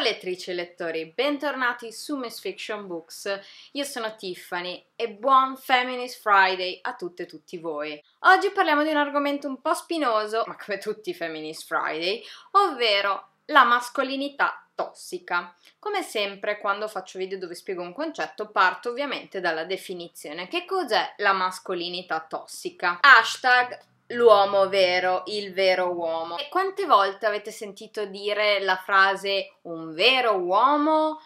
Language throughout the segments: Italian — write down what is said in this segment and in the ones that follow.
Ciao lettrici e lettori, bentornati su Miss Fiction Books. Io sono Tiffany e buon Feminist Friday a tutte e tutti voi. Oggi parliamo di un argomento un po' spinoso, ma come tutti i Feminist Friday, ovvero la mascolinità tossica. Come sempre quando faccio video dove spiego un concetto parto ovviamente dalla definizione. Che cos'è la mascolinità tossica? Hashtag l'uomo vero, il vero uomo. E quante volte avete sentito dire la frase un vero uomo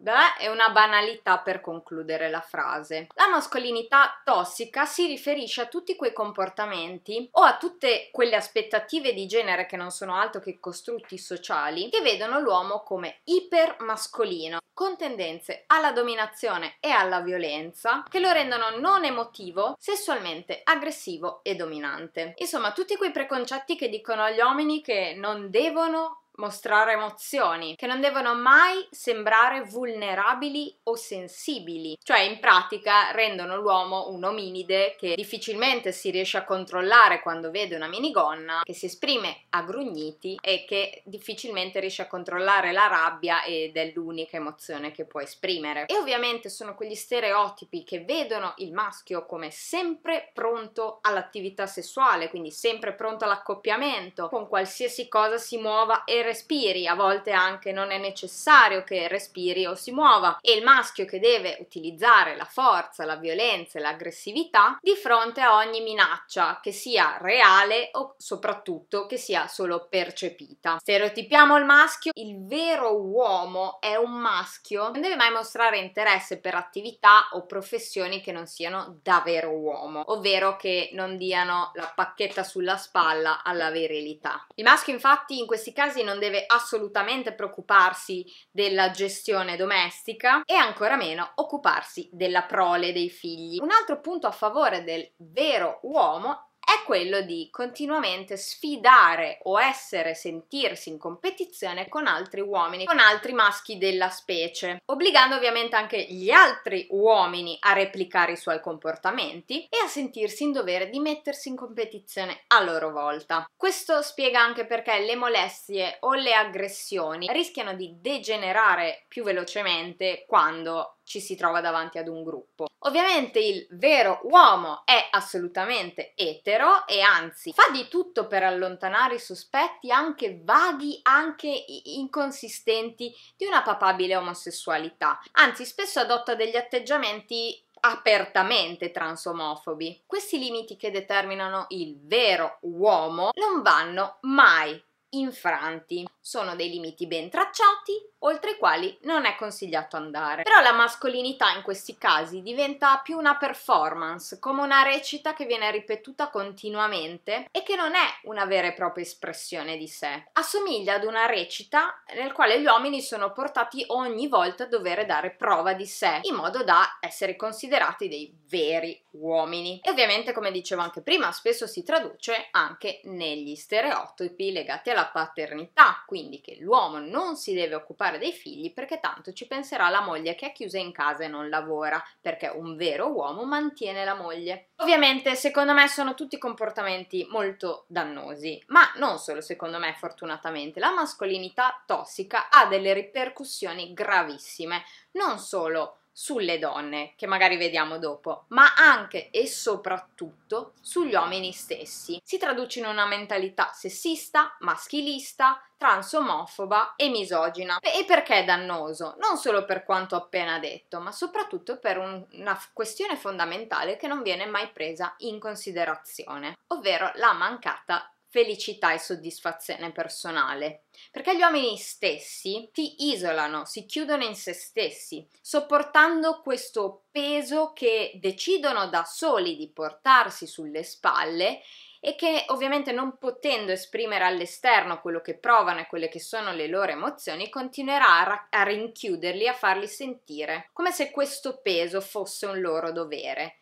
Beh, è una banalità per concludere la frase. La mascolinità tossica si riferisce a tutti quei comportamenti o a tutte quelle aspettative di genere che non sono altro che costrutti sociali che vedono l'uomo come ipermascolino, con tendenze alla dominazione e alla violenza che lo rendono non emotivo, sessualmente aggressivo e dominante. Insomma, tutti quei preconcetti che dicono agli uomini che non devono mostrare emozioni, che non devono mai sembrare vulnerabili o sensibili, cioè in pratica rendono l'uomo un ominide che difficilmente si riesce a controllare quando vede una minigonna, che si esprime a grugniti e che difficilmente riesce a controllare la rabbia ed è l'unica emozione che può esprimere. E ovviamente sono quegli stereotipi che vedono il maschio come sempre pronto all'attività sessuale, quindi sempre pronto all'accoppiamento, con qualsiasi cosa si muova e respiri, a volte anche non è necessario che respiri o si muova e il maschio che deve utilizzare la forza, la violenza e l'aggressività di fronte a ogni minaccia, che sia reale o soprattutto che sia solo percepita. Stereotipiamo il maschio, il vero uomo è un maschio, non deve mai mostrare interesse per attività o professioni che non siano davvero uomo, ovvero che non diano la pacchetta sulla spalla alla virilità. Il maschio infatti in questi casi non non deve assolutamente preoccuparsi della gestione domestica e ancora meno occuparsi della prole dei figli. Un altro punto a favore del vero uomo è quello di continuamente sfidare o essere, sentirsi in competizione con altri uomini, con altri maschi della specie, obbligando ovviamente anche gli altri uomini a replicare i suoi comportamenti e a sentirsi in dovere di mettersi in competizione a loro volta. Questo spiega anche perché le molestie o le aggressioni rischiano di degenerare più velocemente quando ci si trova davanti ad un gruppo. Ovviamente il vero uomo è assolutamente etero e anzi fa di tutto per allontanare i sospetti anche vaghi, anche inconsistenti di una papabile omosessualità. Anzi, spesso adotta degli atteggiamenti apertamente transomofobi. Questi limiti che determinano il vero uomo non vanno mai infranti. Sono dei limiti ben tracciati, oltre i quali non è consigliato andare. Però la mascolinità in questi casi diventa più una performance, come una recita che viene ripetuta continuamente e che non è una vera e propria espressione di sé. Assomiglia ad una recita nel quale gli uomini sono portati ogni volta a dover dare prova di sé, in modo da essere considerati dei veri uomini. E ovviamente, come dicevo anche prima, spesso si traduce anche negli stereotipi legati alla paternità, quindi che l'uomo non si deve occupare fare dei figli perché tanto ci penserà la moglie che è chiusa in casa e non lavora, perché un vero uomo mantiene la moglie. Ovviamente, secondo me, sono tutti comportamenti molto dannosi, ma non solo secondo me, fortunatamente. La mascolinità tossica ha delle ripercussioni gravissime, non solo sulle donne, che magari vediamo dopo, ma anche e soprattutto sugli uomini stessi. Si traduce in una mentalità sessista, maschilista, transomofoba e misogina. E perché è dannoso? Non solo per quanto appena detto, ma soprattutto per un, una questione fondamentale che non viene mai presa in considerazione, ovvero la mancata felicità e soddisfazione personale, perché gli uomini stessi si isolano, si chiudono in se stessi, sopportando questo peso che decidono da soli di portarsi sulle spalle e che ovviamente non potendo esprimere all'esterno quello che provano e quelle che sono le loro emozioni, continuerà a, ra- a rinchiuderli, a farli sentire, come se questo peso fosse un loro dovere,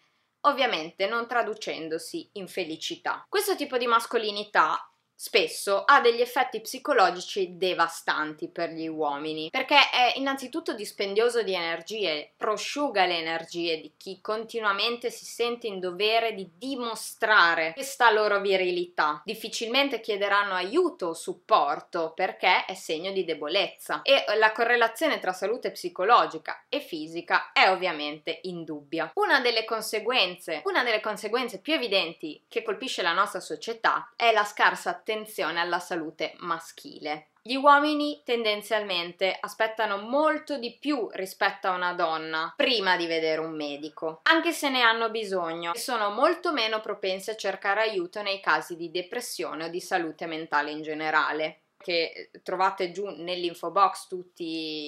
ovviamente non traducendosi in felicità. Questo tipo di mascolinità spesso ha degli effetti psicologici devastanti per gli uomini, perché è innanzitutto dispendioso di energie, prosciuga le energie di chi continuamente si sente in dovere di dimostrare questa loro virilità. Difficilmente chiederanno aiuto o supporto perché è segno di debolezza e la correlazione tra salute psicologica e fisica è ovviamente indubbia. Una delle conseguenze, una delle conseguenze più evidenti che colpisce la nostra società è la scarsa attenzione alla salute maschile. Gli uomini tendenzialmente aspettano molto di più rispetto a una donna prima di vedere un medico, anche se ne hanno bisogno e sono molto meno propensi a cercare aiuto nei casi di depressione o di salute mentale in generale che trovate giù nell'info box tutti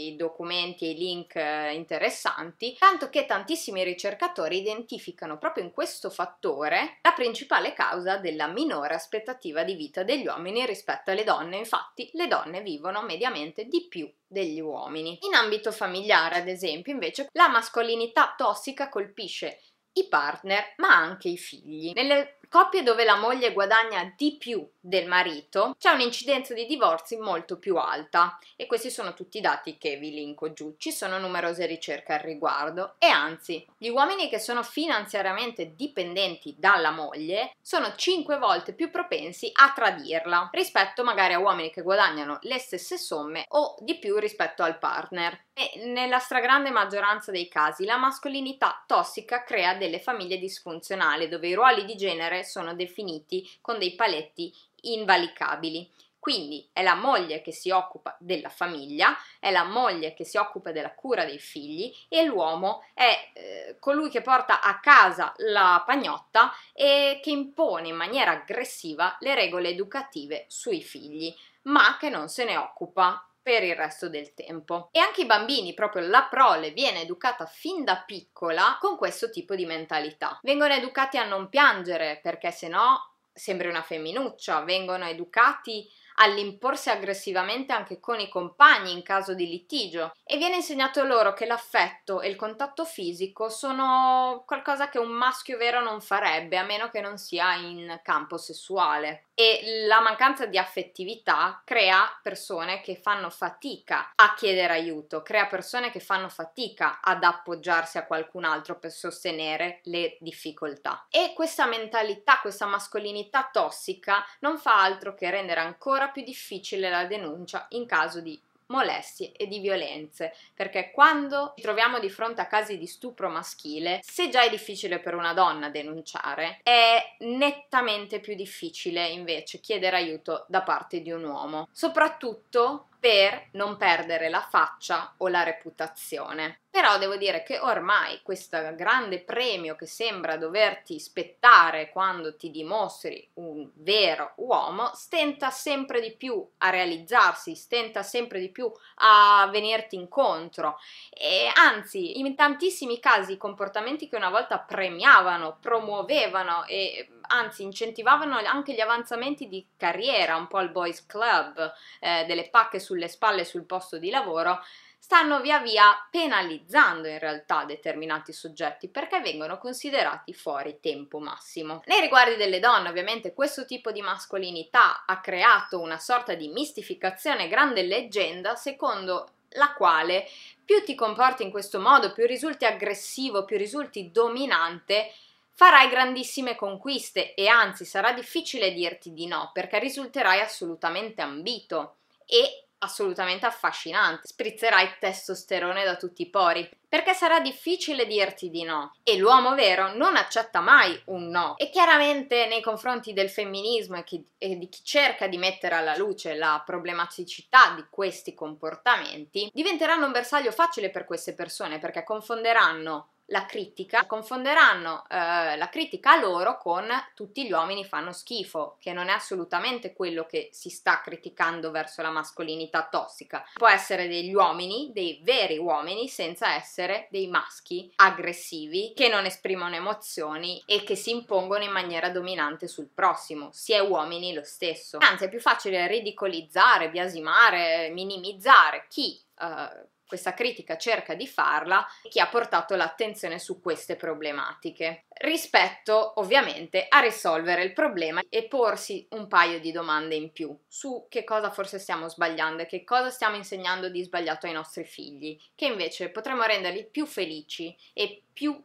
i documenti e i link eh, interessanti, tanto che tantissimi ricercatori identificano proprio in questo fattore la principale causa della minore aspettativa di vita degli uomini rispetto alle donne, infatti le donne vivono mediamente di più degli uomini. In ambito familiare, ad esempio, invece, la mascolinità tossica colpisce i partner ma anche i figli. Nelle Coppie dove la moglie guadagna di più del marito, c'è un'incidenza di divorzi molto più alta e questi sono tutti i dati che vi linko giù. Ci sono numerose ricerche al riguardo e anzi, gli uomini che sono finanziariamente dipendenti dalla moglie sono 5 volte più propensi a tradirla rispetto magari a uomini che guadagnano le stesse somme o di più rispetto al partner. E nella stragrande maggioranza dei casi la mascolinità tossica crea delle famiglie disfunzionali dove i ruoli di genere genere sono definiti con dei paletti invalicabili. Quindi è la moglie che si occupa della famiglia, è la moglie che si occupa della cura dei figli e l'uomo è eh, colui che porta a casa la pagnotta e che impone in maniera aggressiva le regole educative sui figli, ma che non se ne occupa per il resto del tempo. E anche i bambini, proprio la prole viene educata fin da piccola con questo tipo di mentalità. Vengono educati a non piangere perché sennò sembri una femminuccia, vengono educati a all'imporsi aggressivamente anche con i compagni in caso di litigio e viene insegnato loro che l'affetto e il contatto fisico sono qualcosa che un maschio vero non farebbe a meno che non sia in campo sessuale e la mancanza di affettività crea persone che fanno fatica a chiedere aiuto, crea persone che fanno fatica ad appoggiarsi a qualcun altro per sostenere le difficoltà. E questa mentalità, questa mascolinità tossica non fa altro che rendere ancora più difficile la denuncia in caso di molestie e di violenze, perché quando ci troviamo di fronte a casi di stupro maschile, se già è difficile per una donna denunciare, è nettamente più difficile invece chiedere aiuto da parte di un uomo, soprattutto per non perdere la faccia o la reputazione. Però devo dire che ormai questo grande premio che sembra doverti spettare quando ti dimostri un vero uomo stenta sempre di più a realizzarsi, stenta sempre di più a venirti incontro e anzi in tantissimi casi i comportamenti che una volta premiavano, promuovevano e anzi incentivavano anche gli avanzamenti di carriera, un po' al boys club, eh, delle pacche sulle spalle sul posto di lavoro, stanno via via penalizzando in realtà determinati soggetti perché vengono considerati fuori tempo massimo. Nei riguardi delle donne, ovviamente, questo tipo di mascolinità ha creato una sorta di mistificazione, grande leggenda, secondo la quale più ti comporti in questo modo, più risulti aggressivo, più risulti dominante, farai grandissime conquiste e anzi sarà difficile dirti di no perché risulterai assolutamente ambito e assolutamente affascinante. Sprizzerai testosterone da tutti i pori, perché sarà difficile dirti di no e l'uomo vero non accetta mai un no. E chiaramente nei confronti del femminismo e, chi, e di chi cerca di mettere alla luce la problematicità di questi comportamenti, diventeranno un bersaglio facile per queste persone perché confonderanno la critica, confonderanno eh, la critica a loro con tutti gli uomini fanno schifo, che non è assolutamente quello che si sta criticando verso la mascolinità tossica. Può essere degli uomini, dei veri uomini, senza essere dei maschi aggressivi che non esprimono emozioni e che si impongono in maniera dominante sul prossimo. Si è uomini lo stesso. Anzi, è più facile ridicolizzare, biasimare, minimizzare chi. Eh, questa critica cerca di farla, chi ha portato l'attenzione su queste problematiche, rispetto ovviamente a risolvere il problema e porsi un paio di domande in più su che cosa forse stiamo sbagliando e che cosa stiamo insegnando di sbagliato ai nostri figli, che invece potremmo renderli più felici e più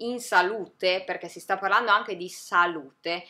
in salute, perché si sta parlando anche di salute,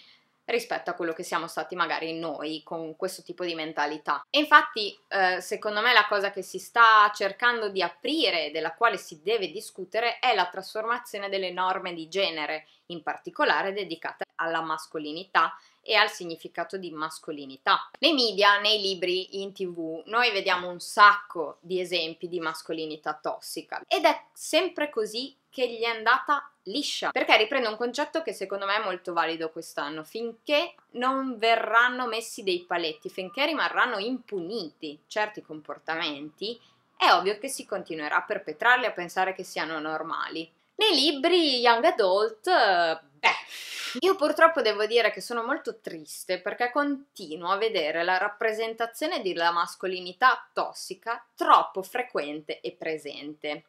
rispetto a quello che siamo stati magari noi con questo tipo di mentalità. E infatti, eh, secondo me, la cosa che si sta cercando di aprire, della quale si deve discutere, è la trasformazione delle norme di genere, in particolare dedicate alla mascolinità e al significato di mascolinità. Nei media, nei libri, in tv, noi vediamo un sacco di esempi di mascolinità tossica ed è sempre così che gli è andata liscia, perché riprende un concetto che secondo me è molto valido quest'anno, finché non verranno messi dei paletti, finché rimarranno impuniti certi comportamenti, è ovvio che si continuerà a perpetrarli a pensare che siano normali. Nei libri Young Adult, eh, beh, io purtroppo devo dire che sono molto triste perché continuo a vedere la rappresentazione della mascolinità tossica troppo frequente e presente.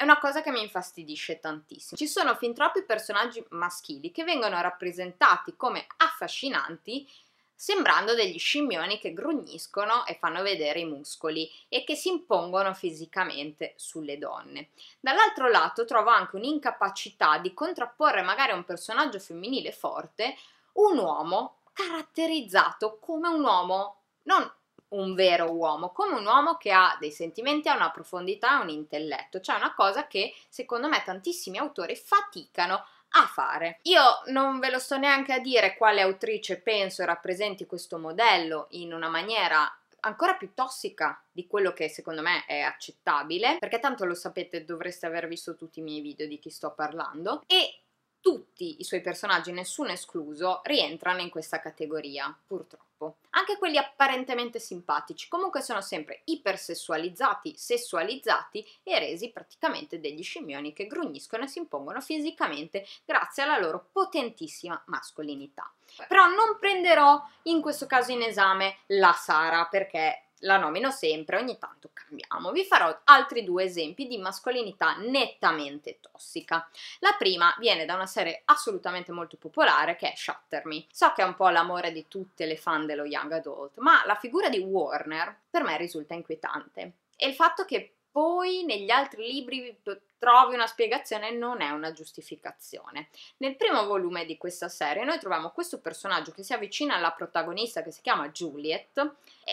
È una cosa che mi infastidisce tantissimo. Ci sono fin troppi personaggi maschili che vengono rappresentati come affascinanti sembrando degli scimmioni che grugniscono e fanno vedere i muscoli e che si impongono fisicamente sulle donne. Dall'altro lato trovo anche un'incapacità di contrapporre magari a un personaggio femminile forte un uomo caratterizzato come un uomo non un vero uomo, come un uomo che ha dei sentimenti, ha una profondità, un intelletto, cioè una cosa che secondo me tantissimi autori faticano a fare. Io non ve lo sto neanche a dire quale autrice penso rappresenti questo modello in una maniera ancora più tossica di quello che secondo me è accettabile, perché tanto lo sapete, dovreste aver visto tutti i miei video di chi sto parlando, e tutti i suoi personaggi, nessuno escluso, rientrano in questa categoria, purtroppo. Anche quelli apparentemente simpatici, comunque sono sempre ipersessualizzati, sessualizzati e resi praticamente degli scimmioni che grugniscono e si impongono fisicamente grazie alla loro potentissima mascolinità. Però non prenderò in questo caso in esame la Sara perché la nomino sempre, ogni tanto cambiamo. Vi farò altri due esempi di mascolinità nettamente tossica. La prima viene da una serie assolutamente molto popolare che è Shatter Me. So che è un po' l'amore di tutte le fan dello Young Adult, ma la figura di Warner per me risulta inquietante. E il fatto che poi negli altri libri trovi una spiegazione non è una giustificazione. Nel primo volume di questa serie noi troviamo questo personaggio che si avvicina alla protagonista che si chiama Juliet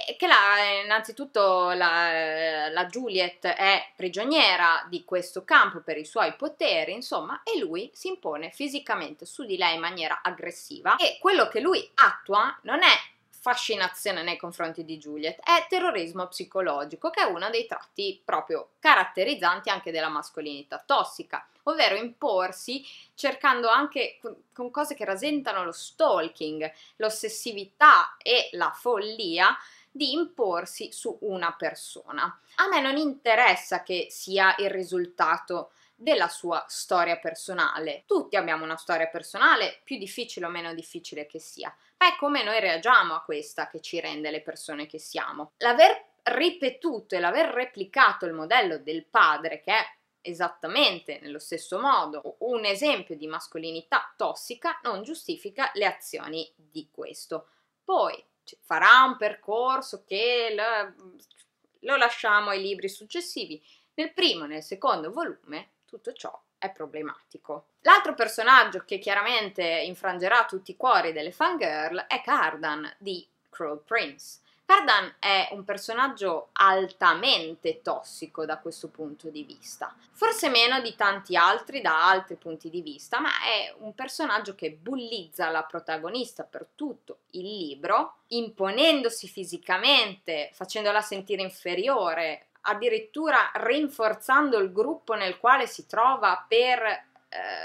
e che la, innanzitutto la, la Juliet è prigioniera di questo campo per i suoi poteri, insomma, e lui si impone fisicamente su di lei in maniera aggressiva e quello che lui attua non è fascinazione nei confronti di Juliet è terrorismo psicologico, che è uno dei tratti proprio caratterizzanti anche della mascolinità tossica, ovvero imporsi cercando anche con cose che rasentano lo stalking, l'ossessività e la follia di imporsi su una persona. A me non interessa che sia il risultato della sua storia personale. Tutti abbiamo una storia personale, più difficile o meno difficile che sia, ma è come noi reagiamo a questa che ci rende le persone che siamo. L'aver ripetuto e l'aver replicato il modello del padre, che è esattamente nello stesso modo un esempio di mascolinità tossica, non giustifica le azioni di questo. Poi farà un percorso che lo, lo lasciamo ai libri successivi. Nel primo e nel secondo volume tutto ciò è problematico. L'altro personaggio che chiaramente infrangerà tutti i cuori delle fangirl è Cardan di Cruel Prince. Cardan è un personaggio altamente tossico da questo punto di vista, forse meno di tanti altri da altri punti di vista, ma è un personaggio che bullizza la protagonista per tutto il libro, imponendosi fisicamente, facendola sentire inferiore, addirittura rinforzando il gruppo nel quale si trova per eh,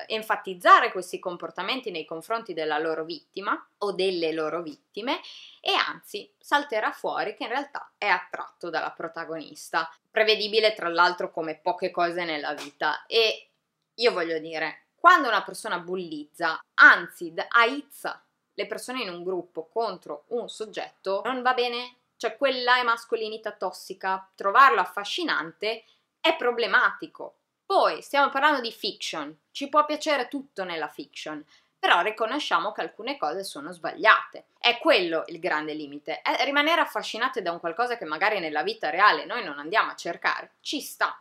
enfatizzare questi comportamenti nei confronti della loro vittima o delle loro vittime e anzi salterà fuori che in realtà è attratto dalla protagonista, prevedibile tra l'altro come poche cose nella vita e io voglio dire, quando una persona bullizza, anzi aizza le persone in un gruppo contro un soggetto, non va bene cioè quella è mascolinità tossica, trovarlo affascinante è problematico. Poi stiamo parlando di fiction, ci può piacere tutto nella fiction, però riconosciamo che alcune cose sono sbagliate. È quello il grande limite, è rimanere affascinate da un qualcosa che magari nella vita reale noi non andiamo a cercare, ci sta.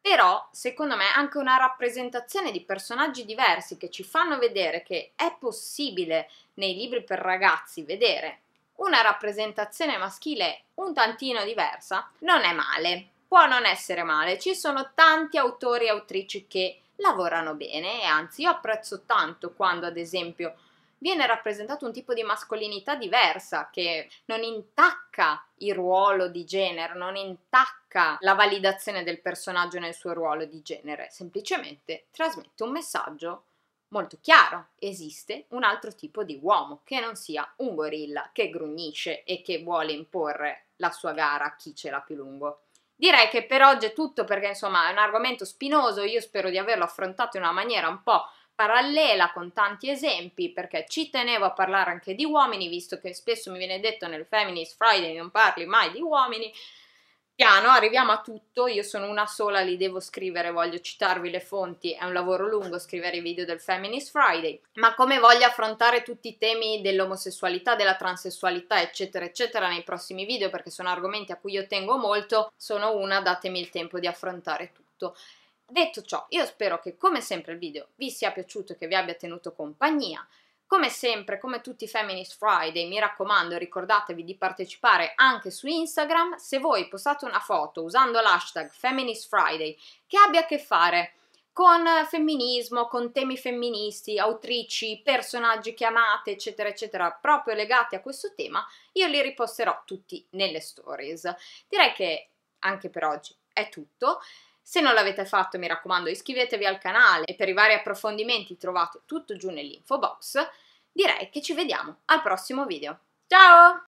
Però, secondo me, anche una rappresentazione di personaggi diversi che ci fanno vedere che è possibile nei libri per ragazzi vedere una rappresentazione maschile un tantino diversa, non è male. Può non essere male, ci sono tanti autori e autrici che lavorano bene e anzi io apprezzo tanto quando ad esempio viene rappresentato un tipo di mascolinità diversa che non intacca il ruolo di genere, non intacca la validazione del personaggio nel suo ruolo di genere, semplicemente trasmette un messaggio molto chiaro, esiste un altro tipo di uomo che non sia un gorilla che grugnisce e che vuole imporre la sua gara a chi ce l'ha più lungo. Direi che per oggi è tutto perché insomma è un argomento spinoso, io spero di averlo affrontato in una maniera un po' parallela con tanti esempi perché ci tenevo a parlare anche di uomini visto che spesso mi viene detto nel Feminist Friday non parli mai di uomini piano arriviamo a tutto, io sono una sola, li devo scrivere, voglio citarvi le fonti, è un lavoro lungo scrivere i video del Feminist Friday, ma come voglio affrontare tutti i temi dell'omosessualità, della transessualità, eccetera, eccetera, nei prossimi video, perché sono argomenti a cui io tengo molto, sono una, datemi il tempo di affrontare tutto. Detto ciò, io spero che come sempre il video vi sia piaciuto e che vi abbia tenuto compagnia. Come sempre, come tutti i Feminist Friday, mi raccomando, ricordatevi di partecipare anche su Instagram. Se voi postate una foto usando l'hashtag Feminist Friday che abbia a che fare con femminismo, con temi femministi, autrici, personaggi che eccetera, eccetera, proprio legati a questo tema, io li riposterò tutti nelle stories. Direi che anche per oggi è tutto. Se non l'avete fatto, mi raccomando, iscrivetevi al canale e per i vari approfondimenti trovate tutto giù nell'info box. Direi che ci vediamo al prossimo video. Ciao!